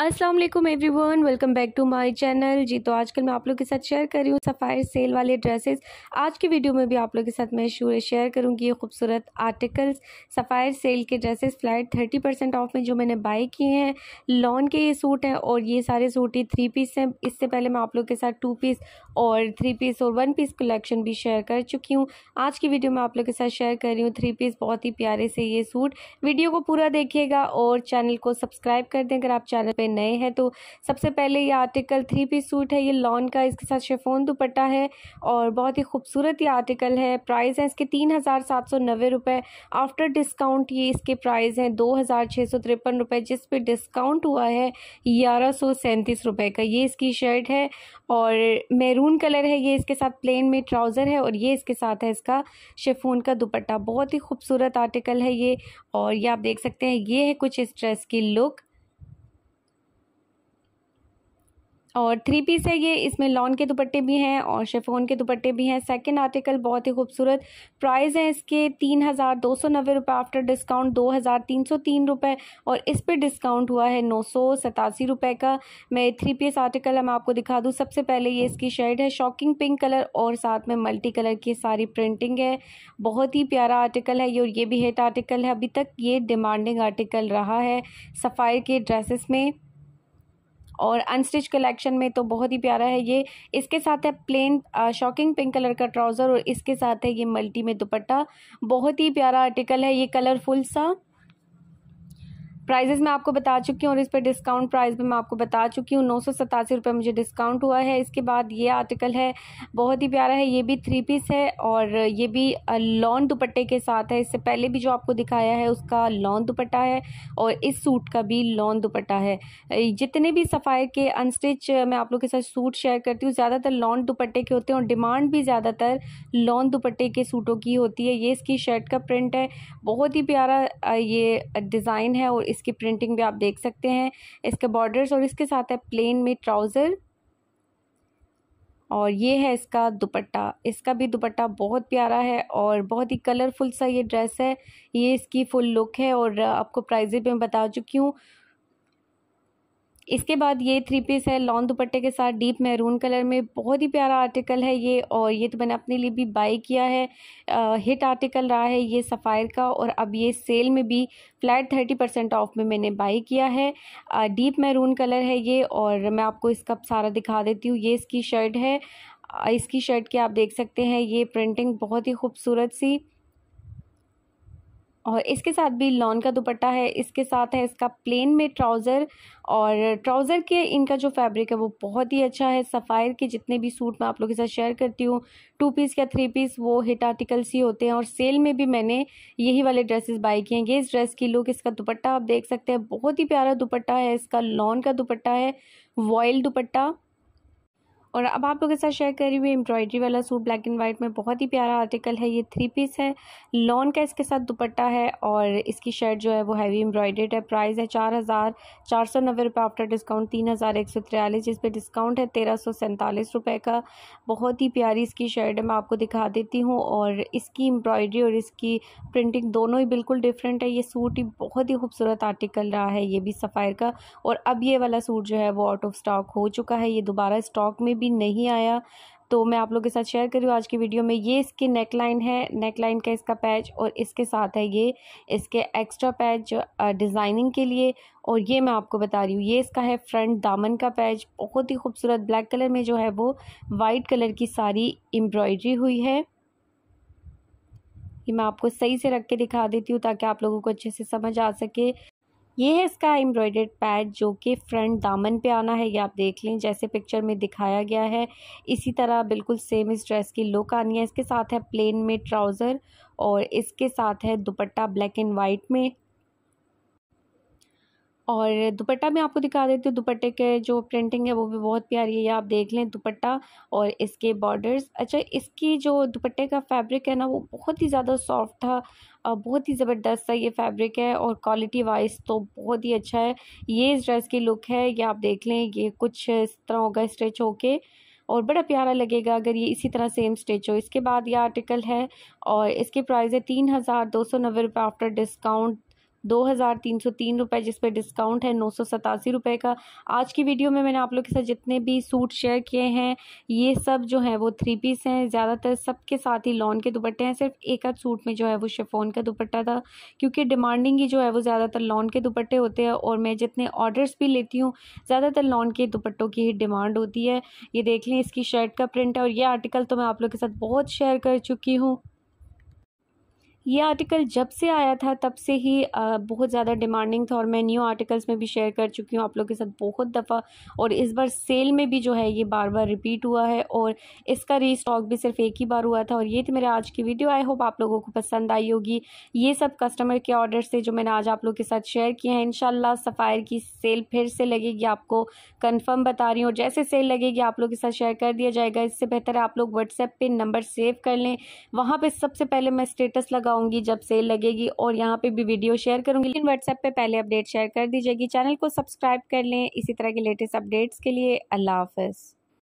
अस्सलाम वालेकुम everyone welcome back to my channel जी तो आजकल मैं आप लोग के साथ शेयर कर रही हूँ सफ़ायर सेल वाले ड्रेसेस आज की वीडियो में भी आप लोग के साथ मैं शूर शेयर करूँगी ये खूबसूरत आर्टिकल्स सफ़ायर सेल के dresses flat thirty percent off में जो मैंने बाई किए हैं लॉन के ये सूट हैं और ये सारे सूट ही थ्री पीस हैं इससे पहले मैं आप लोग के साथ टू पीस और थ्री पीस और वन पीस कलेक्शन भी शेयर कर चुकी हूँ आज की वीडियो में आप लोग के साथ शेयर कर रही हूँ थ्री पीस बहुत ही प्यारे से ये सूट वीडियो को पूरा देखिएगा और चैनल को सब्सक्राइब कर दें अगर आप चैनल पर पे नए हैं तो सबसे पहले ये आर्टिकल थ्री पीस सूट है ये लॉन का इसके साथ शेफोन दुपट्टा है और बहुत ही खूबसूरत ये आर्टिकल है प्राइस है इसके तीन हज़ार सात सौ नब्बे रुपये आफ्टर डिस्काउंट ये इसके प्राइस हैं दो हज़ार छः सौ तिरपन रुपये जिस पर डिस्काउंट हुआ है ग्यारह सौ सैंतीस रुपये का ये इसकी शर्ट है और मैरून कलर है ये इसके साथ प्लेन में ट्राउज़र है और ये इसके साथ है इसका शेफोन का दुपट्टा बहुत ही खूबसूरत आर्टिकल है ये और ये आप देख सकते हैं ये है कुछ इस ड्रेस की लुक और थ्री पीस है ये इसमें लॉन के दुपट्टे भी हैं और शेफोन के दुपट्टे भी हैं सेकंड आर्टिकल बहुत ही खूबसूरत प्राइस है इसके तीन हज़ार दो सौ नब्बे रुपये आफ्टर डिस्काउंट दो हज़ार तीन सौ तीन रुपये और इस पर डिस्काउंट हुआ है नौ सौ सतासी रुपये का मैं थ्री पीस आर्टिकल हम आपको दिखा दूँ सबसे पहले ये इसकी शर्ट है शॉकिंग पिंक कलर और साथ में मल्टी कलर की सारी प्रिंटिंग है बहुत ही प्यारा आर्टिकल है ये और ये भी हिट आर्टिकल है अभी तक ये डिमांडिंग आर्टिकल रहा है सफ़ाई के ड्रेसेस में और अनस्टिच कलेक्शन में तो बहुत ही प्यारा है ये इसके साथ है प्लेन शॉकिंग पिंक कलर का ट्राउज़र और इसके साथ है ये मल्टी में दुपट्टा बहुत ही प्यारा आर्टिकल है ये कलरफुल सा प्राइजेस मैं आपको बता चुकी हूँ और इस पर डिस्काउंट प्राइस भी मैं आपको बता चुकी हूँ नौ सौ सतासी रुपये मुझे डिस्काउंट हुआ है इसके बाद ये आर्टिकल है बहुत ही प्यारा है ये भी थ्री पीस है और ये भी लॉन दुपट्टे के साथ है इससे पहले भी जो आपको दिखाया है उसका लॉन दुपट्टा है और इस सूट का भी लॉन दुपट्टा है जितने भी सफ़ाई के अनस्टिच मैं आप लोग के साथ सूट शेयर करती हूँ ज़्यादातर लॉन दुपट्टे के होते हैं और डिमांड भी ज़्यादातर लॉन दुपट्टे के सूटों की होती है ये इसकी शर्ट का प्रिंट है बहुत ही प्यारा ये डिज़ाइन है और इसकी प्रिंटिंग भी आप देख सकते हैं इसके बॉर्डर्स और इसके साथ है प्लेन में ट्राउज़र और ये है इसका दुपट्टा इसका भी दुपट्टा बहुत प्यारा है और बहुत ही कलरफुल सा ये ड्रेस है ये इसकी फुल लुक है और आपको प्राइजेज मैं बता चुकी हूँ इसके बाद ये थ्री पीस है लॉन्ग दुपट्टे के साथ डीप मैरून कलर में बहुत ही प्यारा आर्टिकल है ये और ये तो मैंने अपने लिए भी बाई किया है आ, हिट आर्टिकल रहा है ये सफ़ायर का और अब ये सेल में भी फ्लैट थर्टी परसेंट ऑफ में मैंने बाई किया है आ, डीप मैरून कलर है ये और मैं आपको इसका सारा दिखा देती हूँ ये इसकी शर्ट है इसकी शर्ट की आप देख सकते हैं ये प्रिंटिंग बहुत ही खूबसूरत सी और इसके साथ भी लॉन का दुपट्टा है इसके साथ है इसका प्लेन में ट्राउज़र और ट्राउज़र के इनका जो फैब्रिक है वो बहुत ही अच्छा है सफ़ायर के जितने भी सूट मैं आप लोगों के साथ शेयर करती हूँ टू पीस या थ्री पीस वो हिट आर्टिकल्स ही होते हैं और सेल में भी मैंने यही वाले ड्रेसेस बाई किए हैं ये इस ड्रेस की लुक इसका दुपट्टा आप देख सकते हैं बहुत ही प्यारा दुपट्टा है इसका लॉन का दुपट्टा है वॉयल दुपट्टा और अब आप लोगों के साथ शेयर कर रही हुई एम्ब्रॉयडरी वाला सूट ब्लैक एंड वाइट में बहुत ही प्यारा आर्टिकल है ये थ्री पीस है लॉन का इसके साथ दुपट्टा है और इसकी शर्ट जो है वो हैवी एम्ब्रॉयडेड है प्राइस है चार हज़ार चार सौ नब्बे रुपये आफ्टर डिस्काउंट तीन हज़ार एक सौ तिरालीस जिस पर डिस्काउंट है तेरह सौ सैंतालीस रुपये का बहुत ही प्यारी इसकी शर्ट है मैं आपको दिखा देती हूँ और इसकी एम्ब्रॉयडरी और इसकी प्रिंटिंग दोनों ही बिल्कुल डिफरेंट है ये सूट ही बहुत ही खूबसूरत आर्टिकल रहा है ये भी सफ़ायर का और अब ये वाला सूट जो है वो आउट ऑफ स्टॉक हो चुका है ये दोबारा स्टॉक में भी भी नहीं आया तो मैं आप लोग के साथ शेयर करी आज की वीडियो में ये इसकी नेक लाइन है नेक लाइन का इसका पैच और इसके साथ है ये इसके एक्स्ट्रा पैच डिज़ाइनिंग के लिए और ये मैं आपको बता रही हूँ ये इसका है फ्रंट दामन का पैच बहुत ही खूबसूरत ब्लैक कलर में जो है वो वाइट कलर की सारी एम्ब्रॉयडरी हुई है ये मैं आपको सही से रख के दिखा देती हूँ ताकि आप लोगों को अच्छे से समझ आ सके ये है इसका एम्ब्रॉयडर्ड पैड जो कि फ्रंट दामन पे आना है ये आप देख लें जैसे पिक्चर में दिखाया गया है इसी तरह बिल्कुल सेम इस ड्रेस की लुक आनी है इसके साथ है प्लेन में ट्राउज़र और इसके साथ है दुपट्टा ब्लैक एंड वाइट में और दुपट्टा मैं आपको दिखा देती हूँ दुपट्टे के जो प्रिंटिंग है वो भी बहुत प्यारी है आप देख लें दुपट्टा और इसके बॉर्डर्स अच्छा इसकी जो दुपट्टे का फैब्रिक है ना वो बहुत ही ज़्यादा सॉफ्ट था बहुत ही ज़बरदस्त सा ये फैब्रिक है और क्वालिटी वाइज तो बहुत ही अच्छा है ये इस ड्रेस की लुक है ये आप देख लें ये कुछ इस तरह होगा स्ट्रेच होके और बड़ा प्यारा लगेगा अगर ये इसी तरह सेम स्टिच हो इसके बाद ये आर्टिकल है और इसके प्राइस है तीन हज़ार दो सौ नब्बे रुपये आफ्टर डिस्काउंट दो हज़ार तीन सौ तीन रुपये जिस पर डिस्काउंट है नौ सौ सतासी रुपये का आज की वीडियो में मैंने आप लोग के साथ जितने भी सूट शेयर किए हैं ये सब जो है वो थ्री पीस हैं ज़्यादातर सबके साथ ही लॉन के दुपट्टे हैं सिर्फ एक आध सूट में जो है वो शेफोन का दुपट्टा था क्योंकि डिमांडिंग ही जो है वो ज़्यादातर लॉन के दुपट्टे होते हैं और मैं जितने ऑर्डर्स भी लेती हूँ ज़्यादातर लॉन के दुपट्टों की ही डिमांड होती है ये देख लें इसकी शर्ट का प्रिंट है और ये आर्टिकल तो मैं आप लोग के साथ बहुत शेयर कर चुकी हूँ ये आर्टिकल जब से आया था तब से ही बहुत ज़्यादा डिमांडिंग था और मैं न्यू आर्टिकल्स में भी शेयर कर चुकी हूँ आप लोग के साथ बहुत दफ़ा और इस बार सेल में भी जो है ये बार बार रिपीट हुआ है और इसका रीस्टॉक भी सिर्फ एक ही बार हुआ था और ये थी मेरे आज की वीडियो आई होप आप लोगों को पसंद आई होगी ये सब कस्टमर के ऑर्डर से जो मैंने आज आप लोग के साथ शेयर किए हैं इन सफ़ायर की सेल फिर से लगेगी आपको कन्फर्म बता रही हूँ और जैसे सेल लगेगी आप लोग के साथ शेयर कर दिया जाएगा इससे बेहतर है आप लोग व्हाट्सएप पर नंबर सेव कर लें वहाँ पर सबसे पहले मैं स्टेटस लगा लगाऊंगी जब सेल लगेगी और यहाँ पे भी वीडियो शेयर करूंगी लेकिन व्हाट्सएप पे पहले अपडेट शेयर कर दीजिएगी चैनल को सब्सक्राइब कर लें इसी तरह के लेटेस्ट अपडेट्स के लिए अल्लाह हाफिज